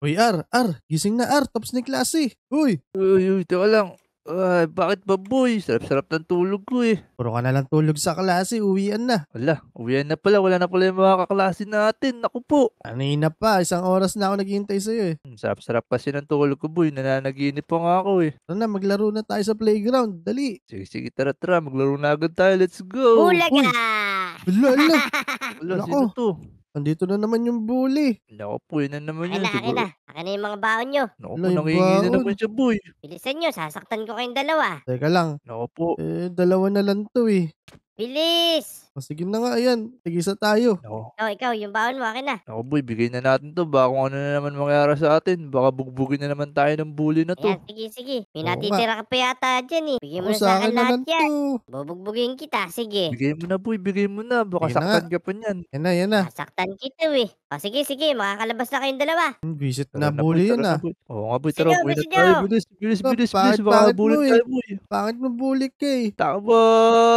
Uy, Ar, Ar, gising na Ar, tapos ni klase. Uy. Uy, uy, teka lang. Ay, bakit ba boy? Sarap-sarap ng tulog ko eh. Puro ka na lang tulog sa klase, uwian na. Wala, uwian na pala. Wala na pala yung mga kaklase natin. Naku po. Kanina pa, isang oras na ako naghihintay sa'yo eh. Hmm, Sarap-sarap kasi ng tulog ko boy. Nananaginip pa nga ako eh. Tara na, maglaro na tayo sa playground. Dali. Sige, sige, tara, tara. Maglaro na agad tayo. Let's go. Uy. ka! Wala, wala. Wala, Wala, sino to? Andito na naman yung bully. Lako po, na naman Akin yun. na, akin na. Akin yung mga baon nyo. Lako po, Wala na baon. naman siya, boy. Bilisan nyo, sasaktan ko kayong dalawa. Teka lang. Lako po. Eh, dalawa na lang to eh. Bilis! O, sige na nga, ayan. Tigisa tayo. Ako. Oh, ikaw, yung baon mo, akin na. Ako boy, bigay na natin to. Baka kung ano na naman mangyara sa atin. Baka bugbugin na naman tayo ng bully na to. Ayan, sige, sige. May natitira ka pa yata dyan eh. Bigyan mo na sa akin lahat yan. to. Bubugbugin kita, sige. Bigay mo na boy, bigay mo na. Baka Sige na. saktan ka pa niyan. Yan na, yan na. Masaktan kita eh. O sige, sige, makakalabas na kayong dalawa. Hmm, visit na bully yun ah. Oo nga boy, tara. Sige, Uwi na bilis tayo. nyo. Bilis, bilis, Ito, bilis, bilis. pangit- Baka pangit bully eh. tayo boy. Bakit mo bully kay? eh? Takbo,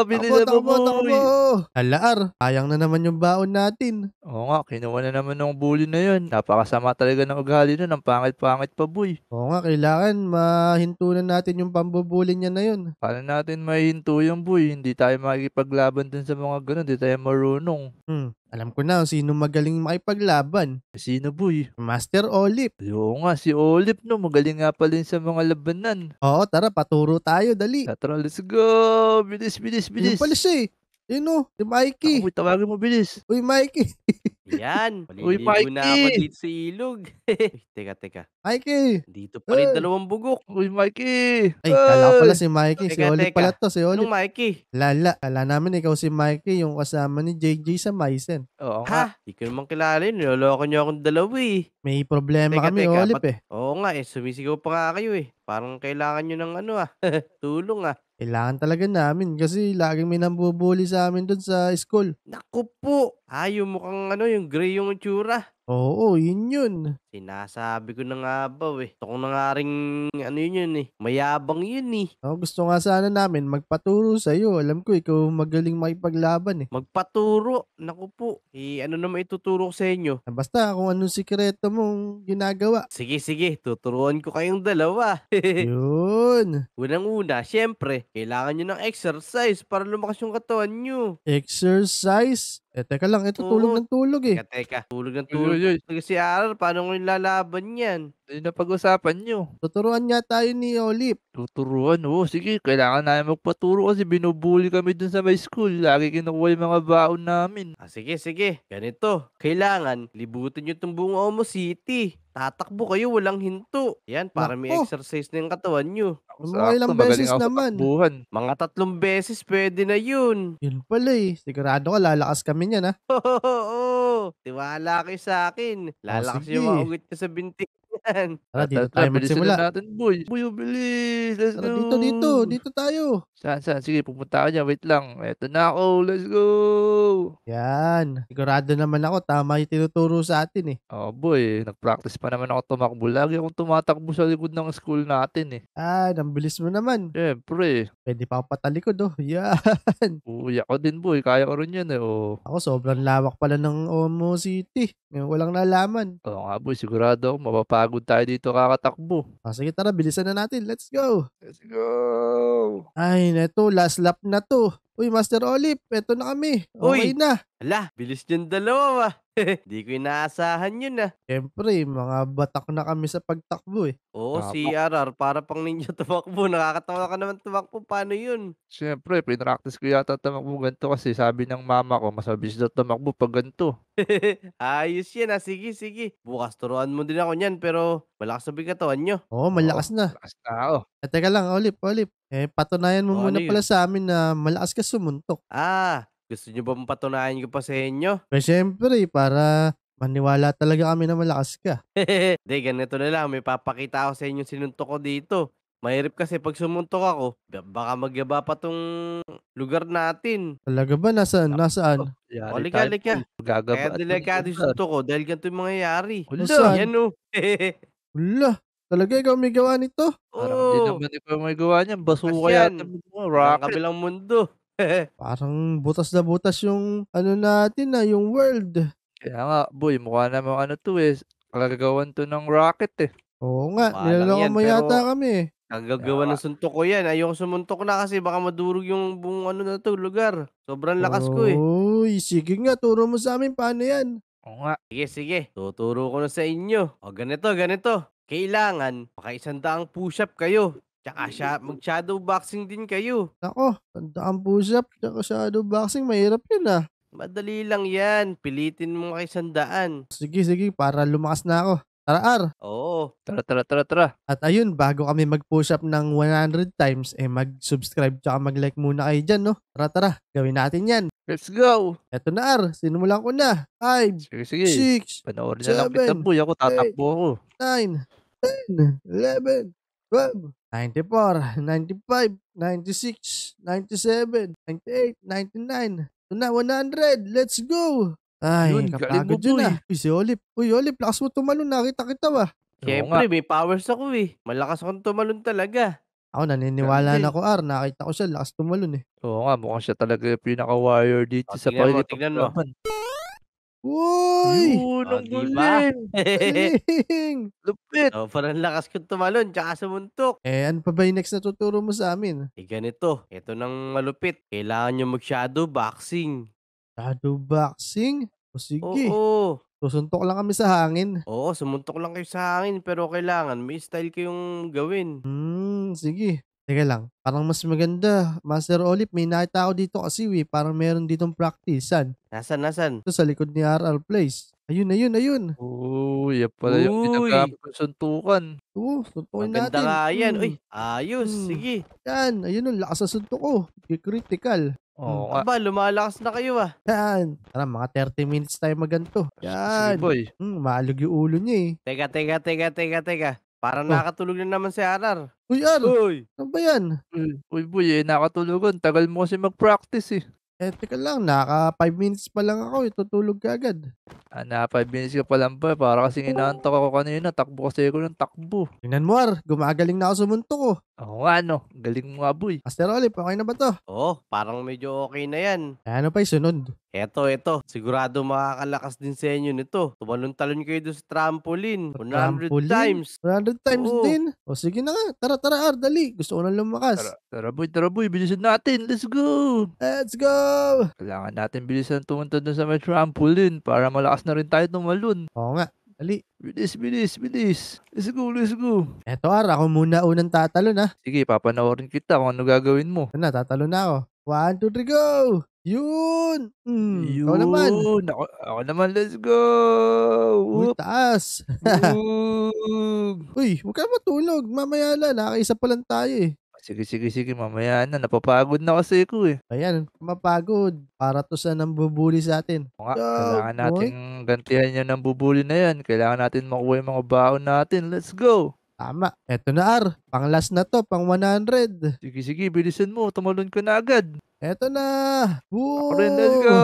bilis Takbo, na takbo, boy. takbo. Alaar, sayang na naman yung baon natin. Oo nga, kinuha na naman ng bully na yun. Napakasama talaga ng ugali nun. Ang pangit-pangit pa, boy. Oo nga, kailangan mahintunan natin yung pambubuli niya na yun. Paano natin mahinto yung boy? Hindi tayo makikipaglaban din sa mga ganun. Hindi tayo marunong. Hmm. Alam ko na sino magaling makipaglaban. Sino boy? Master Olip. Oo nga, si Olip no. Magaling nga pala sa mga labanan. Oo, tara, paturo tayo. Dali. Tara, let's go. Bilis, bilis, bilis. Yung pala siya eh. Sino? Oh, si Mikey. Ako, uy, tawagin mo bilis. Uy, Mikey. Yan. Uy, Mikey. na ako dito sa ilog. teka, teka. Mikey. Dito pa rin uh. dalawang bugok. Uy, Mikey. Ay, kala pala si Mikey. Teka, si Olive pala to. Si Olive. Anong Mikey? Lala. Kala namin ikaw si Mikey, yung kasama ni JJ sa Maisen. Oo nga. Hindi ko naman kilala yun. Niloloko niyo akong dalawa eh. May problema teka, kami, teka, Olive eh. Oo nga eh. Sumisigaw pa nga kayo eh. Parang kailangan nyo ng ano ah. Tulong ah. Kailangan talaga namin kasi laging may nambubuli sa amin doon sa school. Naku po, Ah, yung mukhang ano, yung gray yung itsura. Oo, yun yun. Sinasabi ko na nga ba eh. Gusto ko na nga ring, ano yun yun eh. Mayabang yun eh. Oh, gusto nga sana namin magpaturo sa'yo. Alam ko, ikaw magaling makipaglaban eh. Magpaturo? Naku po. Eh, ano naman ituturo ko sa inyo? Ah, basta kung anong sikreto mong ginagawa. Sige, sige. Tuturuan ko kayong dalawa. yun. Unang-una, syempre, kailangan nyo ng exercise para lumakas yung katawan nyo. Exercise? Eh, teka lang, ito tulog ng tulog eh. Teka, teka. Tulog ng tulog. Uy, uy, uy. si Aral, paano ko lalaban yan? Ano yung napag-usapan nyo? Tuturuan niya tayo ni Olip. Tuturuan, oo. Sige, kailangan namin magpaturo kasi binubuli kami dun sa may school. Lagi kinukuha yung mga baon namin. Ah, sige, sige. Ganito. Kailangan, libutin nyo itong buong Omo City. Tatakbo kayo, walang hinto. Yan, para may exercise na yung katawan nyo. Mga Sakto, ilang beses naman. takbuhan. Mga tatlong beses, pwede na yun. Yun pala eh. Sigurado ka, lalakas kami niyan ha. Ah. Oo, tiwala kayo sa akin. Lalakas sige. yung mga ugit sa binti yan. Tara, dito tayo magsimula. natin, boy. Boy, bilis. Let's Tara, go. Dito, dito. Dito tayo. Saan, saan? Sige, pupunta ako dyan. Wait lang. Eto na ako. Let's go. Yan. Sigurado naman ako. Tama yung tinuturo sa atin eh. Oh, boy. Nag-practice pa naman ako tumakbo. Lagi akong tumatakbo sa likod ng school natin eh. Ah, nambilis mo naman. Siyempre. Pwede pa ako patalikod, oh. Yan. Uy, ako din, boy. Kaya ko rin yan, eh, oh. Ako, sobrang lawak pala ng Omo City. Ngayon, walang nalaman. Oo nga, boy. Sigurado ako. Mapapagod tayo dito kakatakbo. Ah, sige, tara. Bilisan na natin. Let's go. Let's go. Ay, neto. Last lap na to. Uy, Master Olip. Eto na kami. Okay Uy. na. Ala, bilis din dalawa, ba? Hindi ko inaasahan yun ah. Siyempre, mga batak na kami sa pagtakbo eh. Oo, CRR. Para pang ninyo tumakbo. Nakakatawa ka naman tumakbo. Paano yun? Siyempre, pinractice ko yata tumakbo ganito kasi sabi ng mama ko, masabis daw tumakbo pag ganito. Ayos yan ah. Sige, sige. Bukas turuan mo din ako niyan pero malakas na bigkatawan nyo. Oo, malakas oh, na. Malakas na ako. Oh. Eh, teka lang, Olip, Olip. Eh, patunayan mo oh, muna ano pala sa amin na malakas ka sumuntok. Ah, gusto nyo bang patunayan ko pa sa inyo? Pero syempre, para maniwala talaga kami na malakas ka. Hindi, ganito na lang. May papakita ako sa inyo sinuntok ko dito. Mahirip kasi pag sumuntok ako, baka magyaba pa tong lugar natin. Talaga ba? Nasaan? Nasaan? O, lika, lika. Gagaba. Kaya delikado yung suntok ko dahil ganito yung mangyayari. Wala, Saan? yan o. Oh. Wala. Talaga ikaw may gawa nito? Oo. Parang hindi oh. naman ikaw may gawa niyan. Baso kaya yan. Rocket. Ang kabilang mundo. Parang butas na butas yung ano natin na, ah, yung world. Kaya nga, boy, mukha na mo ano to eh. Lagawan to ng rocket eh. Oo nga, nilaloko mo yata kami eh. Nagagawa ng suntok ko yan. Ayoko sumuntok na kasi baka madurog yung buong ano na to, lugar. Sobrang lakas ko eh. Uy, sige nga, turo mo sa amin paano yan. Oo nga. Sige, sige. Tuturo ko na sa inyo. O ganito, ganito. Kailangan, maka isang push-up kayo. Tsaka siya, mag-shadow boxing din kayo. Ako, tandaan po siya. Tsaka shadow boxing, mahirap yun ah. Madali lang yan. Pilitin mo kay sandaan. Sige, sige, para lumakas na ako. Tara, Ar. Oo. Tara, tara, tara, tara. At ayun, bago kami mag-push up ng 100 times, eh mag-subscribe tsaka mag-like muna kayo dyan, no? Tara, tara. Gawin natin yan. Let's go. Eto na, Ar. Sinumulan ko na. 5, Sige, sige. 6, Panoorin na lang seven, pitamboy ako, tatakbo ako. 9, 10, 11, 12, 94, 95, 96, 97, 98, 99, ito na, 100. Let's go! Ay, yun, kapagod yun ah. Uy, si Olip. Uy, Olip, lakas mo tumalon. Nakita kita ba? Ah. Siyempre, may powers ako eh. Malakas akong tumalon talaga. Ako, naniniwala Grabe. na ako, R. Nakita ko siya, lakas tumalon eh. Oo nga, mukhang siya talaga yung pinaka-warrior dito O, sa tingnan mo, tingnan mo. Uy! Yun, ang oh, galing! Lupit! Oh, parang lakas kong tumalon, tsaka sumuntok. Eh, ano pa ba yung next natuturo mo sa amin? Eh, ganito. Ito nang malupit. Kailangan nyo mag-shadow boxing. Shadow boxing? O sige. Oo. Susuntok lang kami sa hangin. Oo, sumuntok lang kayo sa hangin. Pero kailangan, may style kayong gawin. Hmm, sige. Teka lang, parang mas maganda. Master Olip, may nakita ako dito kasi we, eh, parang meron ditong practice. San? Nasaan, nasaan? Ito sa likod ni RR Place. Ayun, ayun, ayun. Uy, yan pala yung Uy. pinagkasuntukan. Oo, suntukin Ang ganda natin. nga yan. Hmm. Uy, ayos. Hmm. Sige. Yan, ayun ang lakas sa suntok ko. Oh. Critical. Oo ano nga. Aba, lumalakas na kayo ah. Yan. Tara, mga 30 minutes tayo maganto. Sige, boy. Hmm, maalog yung ulo niya eh. Teka, teka, teka, teka, teka. Parang Oh. nakatulog na naman si RR. Uy, Al, Uy! ano ba yan? Hmm. Uy, boy, eh, nakatulugan. Tagal mo kasi mag-practice eh. Eh, teka lang, naka 5 minutes pa lang ako, itutulog eh. ka agad. Ah, naka 5 minutes ka pa lang ba? Eh. Para kasi inaantok ako kanina. Takbo kasi ako ng takbo. Tingnan mo, Ar, gumagaling na ako sa muntok ko. Oh. Oo nga, no. Galing mo nga, boy. Asterolip, okay na ba to? Oo, oh, parang medyo okay na yan. Eh, ano pa yung sunod? Eto, eto. Sigurado makakalakas din sa inyo nito. Tumalon-talon kayo doon sa trampoline. 100 trampoline? times. 100 times Oo. din? O sige na nga. Tara, tara, Ar, dali. Gusto ko na lumakas. Tara, tara boy, tara boy. Bilisan natin. Let's go. Let's go. Kailangan natin bilisan tumunta doon sa may trampoline para malakas na rin tayo tumalon. Oo nga. Ali. Bilis, bilis, bilis. Let's go, let's go. Eto, Ara, ako muna unang tatalo na. Ah. Sige, papanoorin kita kung ano gagawin mo. Ito na, tatalo na ako. One, two, three, go! Yun! Mm, Yun! Ako naman. Ako, ako naman, let's go! Uy, taas! Uy, huwag ka matulog. Mamaya na, nakaisa pa lang tayo eh. Sige, sige, sige. Mamaya na. Napapagod na kasi ko eh. Ayan, mapagod. Para to sa nambubuli sa atin. O nga, kailangan natin gantihan yung nambubuli na yan. Kailangan natin makuha yung mga baon natin. Let's go! Tama. Eto na, Ar. Pang last na to, pang 100. Sige, sige. Bilisan mo. Tumalon ko na agad. Eto na. Woo! Ako rin, let's go!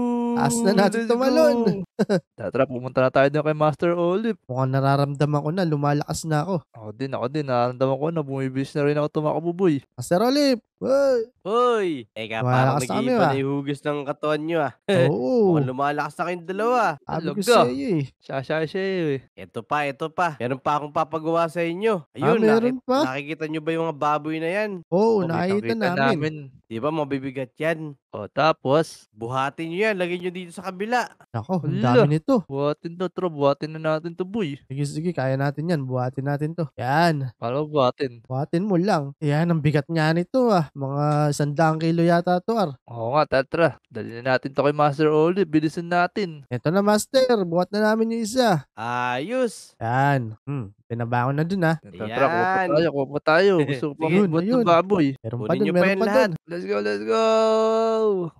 Taas na natin tumalon. Tatra, pumunta na tayo kay Master Olive. Mukhang nararamdaman ko na, lumalakas na ako. Ako din, ako din. Nararamdaman ko na, bumibilis na rin ako tumakbo, boy. Master Olive, Hoy! Hoy! Teka, eh, parang Malakas nag-iiba na ah. yung hugis ng katawan nyo ah. oo. Mukhang lumalakas na kayong dalawa. Sabi ko sa iyo eh. Siya, siya, siya eh. Ito pa, ito pa. Meron pa akong papagawa sa inyo. Ah, Ayun, ah, meron pa? nakikita nyo ba yung mga baboy na yan? Oo, oh, nakita namin. Di ba, mabibigat yan. O, tapos, Buhatin nyo yan, lagay nyo dito sa kabila. Ako, ang dami nito. buhatin to, tro. Buhatin na natin to, boy. Sige, sige, kaya natin yan. Buhatin natin to. Yan. Parang buhatin. Buhatin mo lang. Yan, ang bigat nga nito ah. Mga sandaang kilo yata to, Ar. Oo nga, Tatra. Dali na natin to kay Master Oli. Bilisan natin. Ito na, Master. Buhat na namin yung isa. Ayos. Yan. Hmm. Pinabangon na dun, ha. Ah. Tatra, Ayan. kuha pa tayo. Kuha pa tayo. Gusto ko pa Sige, buhat ng baboy. Meron pa dun, meron yan pa dun. Let's go, let's go!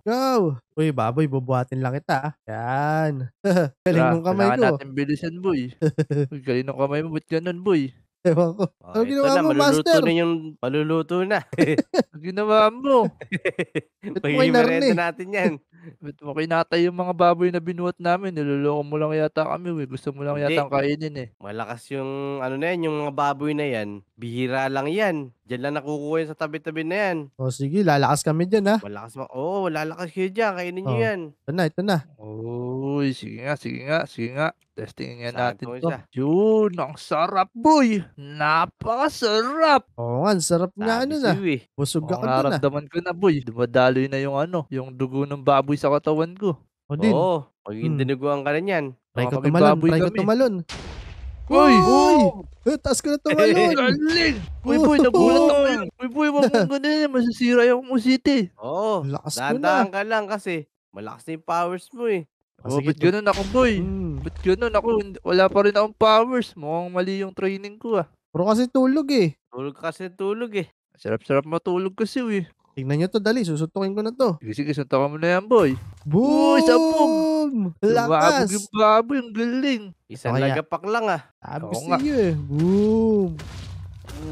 Go! Uy, baboy, bubuhatin lang kita, ah. Yan. Galing Tara, ng kamay kailangan ko. natin bilisan, boy. Uy, Galing ng kamay mo. Ba't ganun, boy? Ewan ko. Oh, ano ginawa na, mo, Master? Na yung, paluluto na. Ang ginawa mo. Paghihimerienda natin yan. Ba't mo kinatay yung mga baboy na binuhat namin? Niloloko mo lang yata kami. We. Gusto mo lang Hindi. yata kainin eh. Malakas yung ano na yan, yung mga baboy na yan. Bihira lang yan. Diyan lang nakukuha sa tabi-tabi na yan. O oh, sige, lalakas kami dyan ha. Ah. Malakas ma... Oo, oh, lalakas kayo dyan. Kainin nyo oh, yan. Ito na, ito na. Uy, sige nga, sige nga, sige nga. Testing nga natin to. Isa? Yun, ang sarap boy. Napakasarap. Oo oh, nga, ang sarap Sabi nga ano na. Busog ka ka ah. na. Naramdaman ko na boy. Dumadaloy na yung ano, yung dugo ng baboy sa katawan ko. O din. Oo, magiging hmm. dinuguan ka na yan. Try ka tumalon, try ka tumalon. Uy! Uy! Eh, taas ka na tumalon! Eh, galing! Uy, boy, nagulat ako. Eh. Uy, boy, wag mong yan! Masisira yung musite. Oo. Oh, Lakas mo na. ka lang kasi. Malakas na yung powers mo eh. Ah, oh, ba't ganun ako, boy? Mm. Ba't ganun ako? Wala pa rin akong powers. Mukhang mali yung training ko ah. Pero kasi tulog eh. Tulog kasi tulog eh. Sarap-sarap matulog kasi, uy. Tingnan nyo to, dali. Susuntukin ko na to. Sige, sige, suntukan mo na yan, boy. Boy, sabog! Boom! Lakas! Lumabog yung baboy, galing. Isang Kaya, ah. lagapak lang ah. Sabi Oo sa iyo eh. Boom!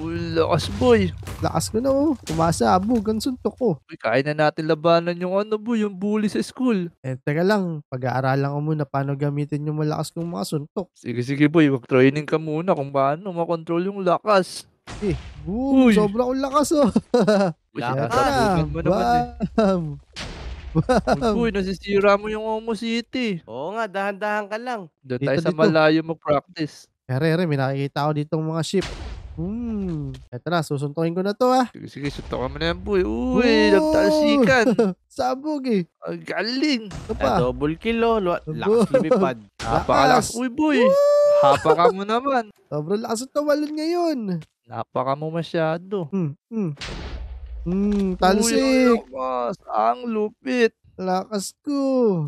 Uy, lakas boy. Lakas ko na oh. Tumasabog ang ah, suntok ko. Oh. Uy, kaya na natin labanan yung ano boy, yung bully sa school. Eh, teka lang. Pag-aaralan ko muna paano gamitin yung malakas kong mga suntok. Sige, sige boy, mag-training ka muna kung paano makontrol yung lakas. Eh, boom! Uy. Sobrang lakas oh. Uy, Lakas. Tara, Sabugan mo naman eh. Uy, nasisira mo yung Omo City. Oo nga, dahan-dahan ka lang. Doon tayo Dito, sa dito. malayo mo practice Kaya Rere, may nakikita ko ditong mga ship. Hmm. Eto na, susuntukin ko na to ah. Sige, sige, suntokan mo na yan, boy. Uy, Oo. nagtalsikan. Sabog eh. Ang galing. Ito Eh, pa. Ah, double kill, oh. Lu- Lakas lumipad. Napakalakas. Uy, boy. Hapa ka mo naman. Sobrang lakas ng tawalon ngayon. Napaka mo masyado. Hmm. Hmm. Hmm, talsik. Mas, ang lupit. Lakas ko.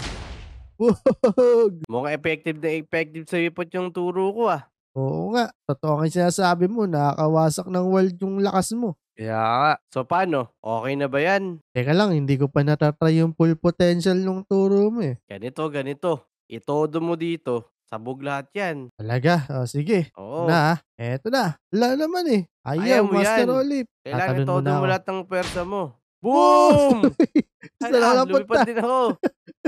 Wog. Mukhang effective na effective sa ipot yung turo ko ah. Oo nga. Totoo ang sinasabi mo, nakakawasak ng world yung lakas mo. Kaya nga. So paano? Okay na ba yan? Teka lang, hindi ko pa natatry yung full potential ng turo mo eh. Ganito, ganito. Itodo mo dito Sabog lahat yan. Talaga? O, oh, sige. Oo. Na, ah. eto na. Wala naman eh. Ayaw, Ayaw Master Olip. Kailangan Tatanun todo mo na ako. lahat ng pwersa mo. Boom! Sa Saan ah, lumipad din ako.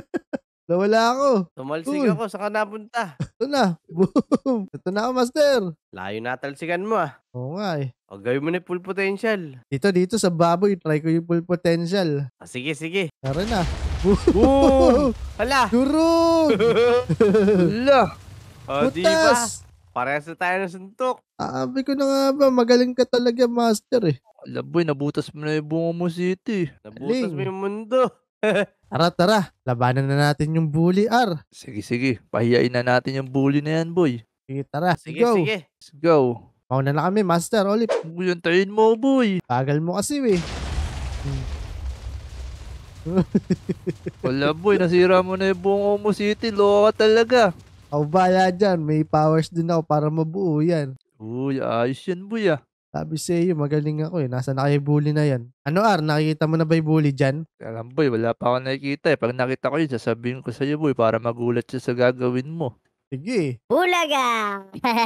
Nawala ako. Tumalsik Cool. ako. Saan ka napunta? Ito na. Boom. Ito na ako, Master. Layo na talsikan mo ah. Oo nga eh. O gawin mo na full potential. Dito, dito sa baboy, try ko yung full potential. Ah, sige, sige. Tara na. Boom! Hala! Durog! Hala! O, Butas! diba? Parehas na tayo ng suntok. Aabi ko na nga ba, magaling ka talaga, master eh. Alam boy, nabutas mo na yung bunga mo city. Nabutas mo yung mundo. tara, tara. Labanan na natin yung bully, R. Sige, sige. Pahiyain na natin yung bully na yan, boy. Sige, tara. Sige, go. sige. Let's go. Mauna na kami, Master Olip. Uyantayin mo, boy. Bagal mo kasi, we. Eh. Hmm. Wala boy, nasira mo na yung buong Omo City. Loka talaga. Ako bala dyan. May powers din ako para mabuo yan. Uy, ayos yan boy ah. Sabi sa iyo, magaling ako eh. Nasa na kayo bully na yan? Ano Ar, nakikita mo na ba yung bully dyan? Alam boy, wala pa ako nakikita eh. Pag nakita ko yun, sasabihin ko sa iyo boy para magulat siya sa gagawin mo. Sige. Bulaga!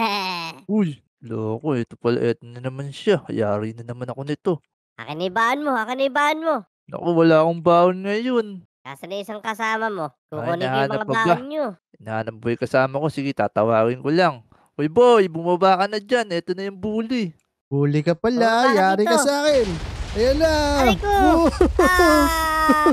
Uy, loko. Ito pala, eto na naman siya. Yari na naman ako nito. Akin mo, akin mo. Naku, wala akong baon ngayon. Nasaan na isang kasama mo? Kukunin ko yung nahanap mga pa ba? nyo. Hinahanap ko yung kasama ko. Sige, tatawagin ko lang. Uy, boy, bumaba ka na dyan. Ito na yung bully. Bully ka pala. Huli yari ka sa akin. Ayan na. Aray ko! Ah!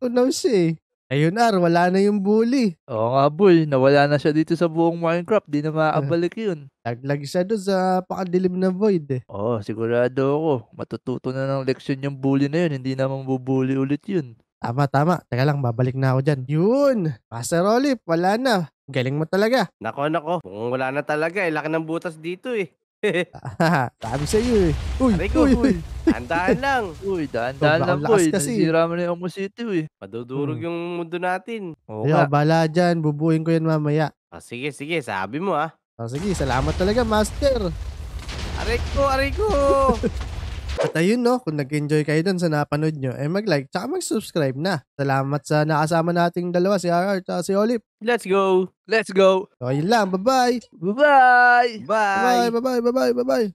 Oh, no, see. Ayun, Ar, wala na yung bully. Oo nga, Bull. Nawala na siya dito sa buong Minecraft. Di na makakabalik ah. yun. Laglag siya doon sa pakadilim na void eh. Oo, sigurado ako. Matututo na ng leksyon yung bully na yun. Hindi na mambubully ulit yun. Tama, tama. Teka lang, babalik na ako dyan. Yun! Master Olip, wala na. Galing mo talaga. Nako, nako. Kung wala na talaga, ilaki eh, ng butas dito eh. Sabi sa iyo eh. Uy, Aray ko, uy, uy. dahan lang. Uy, dahan-dahan Sobrang lang po lakas eh. Nasira mo na yung Amusito eh. Madudurog Hmm. yung mundo natin. Okay. Kaya bala dyan, bubuin ko yan mamaya. Ah, sige, sige. Sabi mo ah. O ah, sige, salamat talaga, master. Aray ko, aray ko. At ayun no, kung nag-enjoy kayo dun sa napanood nyo, eh mag-like tsaka mag-subscribe na. Salamat sa nakasama nating dalawa, si RR at si Olip. Let's go! Let's go! So ayun lang, bye-bye! Bye-bye! Bye! Bye-bye, bye-bye, bye-bye, bye-bye!